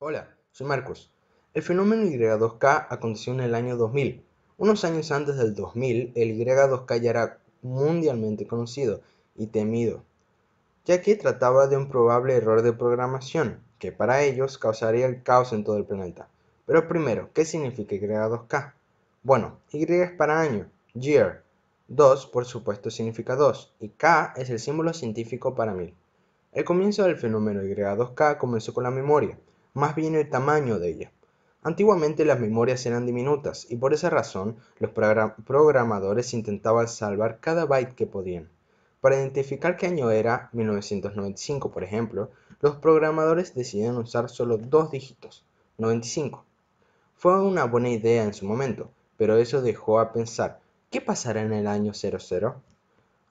Hola, soy Marcos. El fenómeno Y2K aconteció en el año 2000. Unos años antes del 2000, el Y2K ya era mundialmente conocido y temido, ya que trataba de un probable error de programación, que para ellos causaría el caos en todo el planeta. Pero primero, ¿qué significa Y2K? Bueno, Y es para año, year. 2, por supuesto, significa 2, y K es el símbolo científico para mil. El comienzo del fenómeno Y2K comenzó con la memoria, más bien el tamaño de ella. Antiguamente las memorias eran diminutas y por esa razón los programadores intentaban salvar cada byte que podían. Para identificar qué año era, 1995 por ejemplo, los programadores decidieron usar solo dos dígitos, 95. Fue una buena idea en su momento, pero eso dejó a pensar, ¿qué pasará en el año 00?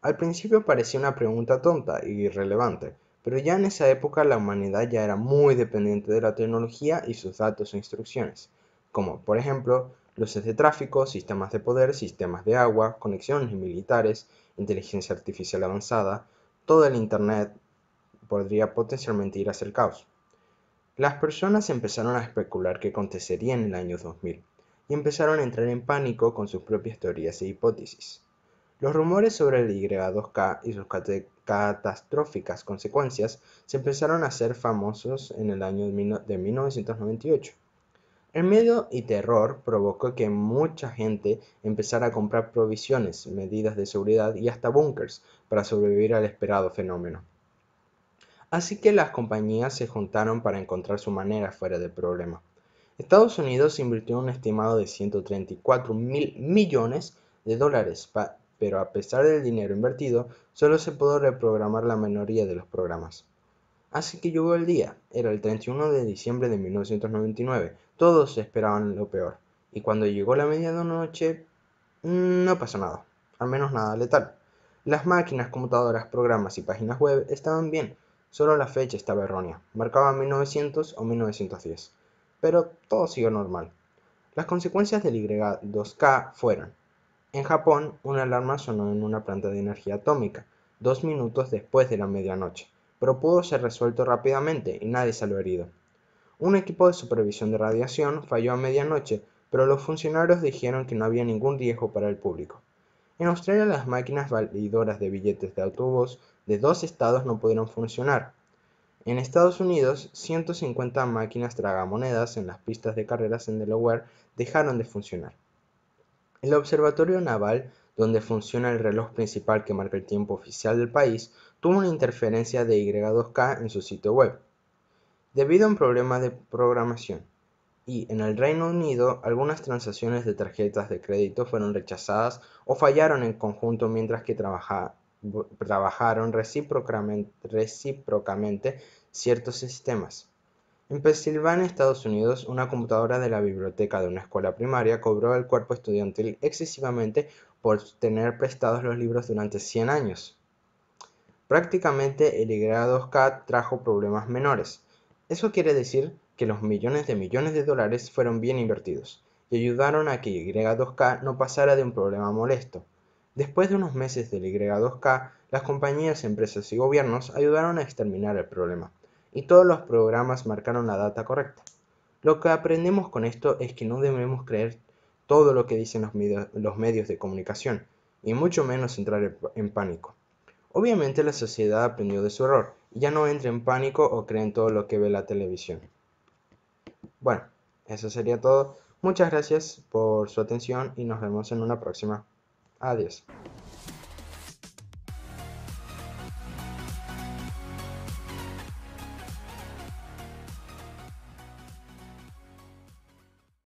Al principio parecía una pregunta tonta e irrelevante, pero ya en esa época la humanidad ya era muy dependiente de la tecnología y sus datos e instrucciones, como por ejemplo los de tráfico, sistemas de poder, sistemas de agua, conexiones militares, inteligencia artificial avanzada, todo el Internet podría potencialmente ir hacia el caos. Las personas empezaron a especular qué acontecería en el año 2000 y empezaron a entrar en pánico con sus propias teorías e hipótesis. Los rumores sobre el Y2K y sus catastróficas consecuencias se empezaron a hacer famosos en el año de 1998. El miedo y terror provocó que mucha gente empezara a comprar provisiones, medidas de seguridad y hasta búnkers para sobrevivir al esperado fenómeno. Así que las compañías se juntaron para encontrar su manera fuera del problema. Estados Unidos invirtió un estimado de 134 mil millones de dólares para pero a pesar del dinero invertido, solo se pudo reprogramar la mayoría de los programas. Así que llegó el día, era el 31 de diciembre de 1999, todos esperaban lo peor, y cuando llegó la medianoche, mm, no pasó nada, al menos nada letal. Las máquinas, computadoras, programas y páginas web estaban bien, solo la fecha estaba errónea, marcaba 1900 o 1910, pero todo siguió normal. Las consecuencias del Y2K fueron en Japón, una alarma sonó en una planta de energía atómica, dos minutos después de la medianoche, pero pudo ser resuelto rápidamente y nadie salió herido. Un equipo de supervisión de radiación falló a medianoche, pero los funcionarios dijeron que no había ningún riesgo para el público. En Australia las máquinas validoras de billetes de autobús de dos estados no pudieron funcionar. En Estados Unidos, 150 máquinas tragamonedas en las pistas de carreras en Delaware dejaron de funcionar. El observatorio naval, donde funciona el reloj principal que marca el tiempo oficial del país, tuvo una interferencia de Y2K en su sitio web, debido a un problema de programación. Y en el Reino Unido, algunas transacciones de tarjetas de crédito fueron rechazadas o fallaron en conjunto mientras que trabajaron recíprocamente ciertos sistemas. En Pensilvania, Estados Unidos, una computadora de la biblioteca de una escuela primaria cobró al cuerpo estudiantil excesivamente por tener prestados los libros durante 100 años. Prácticamente el y 2 k trajo problemas menores. Eso quiere decir que los millones de millones de dólares fueron bien invertidos y ayudaron a que Y2K no pasara de un problema molesto. Después de unos meses del Y2K, las compañías, empresas y gobiernos ayudaron a exterminar el problema y todos los programas marcaron la data correcta. Lo que aprendemos con esto es que no debemos creer todo lo que dicen los, medios de comunicación, y mucho menos entrar en pánico. Obviamente la sociedad aprendió de su error, y ya no entra en pánico o cree en todo lo que ve la televisión. Bueno, eso sería todo. Muchas gracias por su atención y nos vemos en una próxima. Adiós.